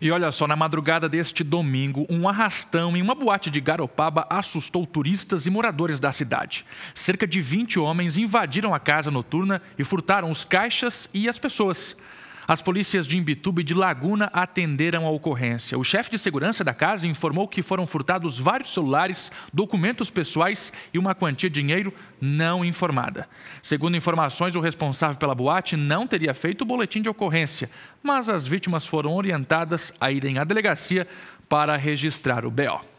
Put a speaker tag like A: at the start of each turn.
A: E olha só, na madrugada deste domingo, um arrastão em uma boate de Garopaba assustou turistas e moradores da cidade. Cerca de 20 homens invadiram a casa noturna e furtaram os caixas e as pessoas. As polícias de Imbituba e de Laguna atenderam a ocorrência. O chefe de segurança da casa informou que foram furtados vários celulares, documentos pessoais e uma quantia de dinheiro não informada. Segundo informações, o responsável pela boate não teria feito o boletim de ocorrência, mas as vítimas foram orientadas a irem à delegacia para registrar o BO.